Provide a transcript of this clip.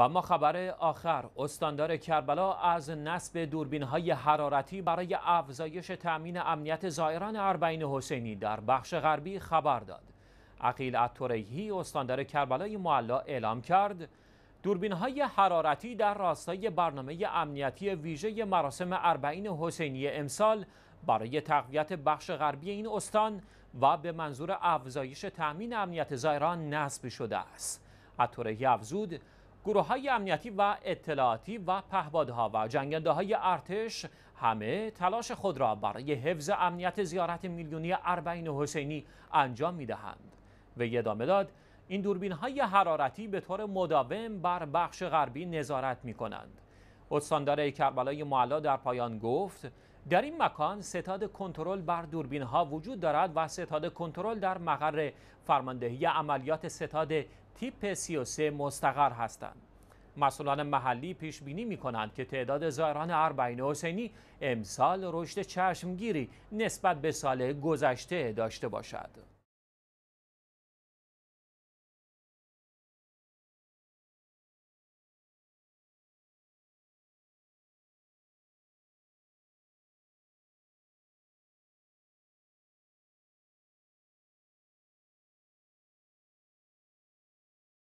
و ما خبر آخر استاندار کربلا از نصب دوربین های حرارتی برای افزایش تامین امنیت زائران اربعین حسینی در بخش غربی خبر داد عقیل هی، استاندار کربلای معلا اعلام کرد دوربین های حرارتی در راستای برنامه امنیتی ویژه مراسم اربعین حسینی امسال برای تقویت بخش غربی این استان و به منظور افزایش تامین امنیت زائران نصب شده است. اتوریهی افزود گروه های امنیتی و اطلاعاتی و پهبادها و جنگنده های ارتش همه تلاش خود را برای حفظ امنیت زیارت میلیونی اربعین حسینی انجام می دهند. و ادامه داد این دوربین های حرارتی به طور مداوم بر بخش غربی نظارت می کنند. استاندار کربلای معلا در پایان گفت در این مکان ستاد کنترل بر دوربین ها وجود دارد و ستاد کنترل در مقر فرماندهی عملیات ستاد تیپ 33 مستقر هستند مسئولان محلی پیش بینی می کنند که تعداد زائران اربعین حسینی امسال رشد چشمگیری نسبت به سال گذشته داشته باشد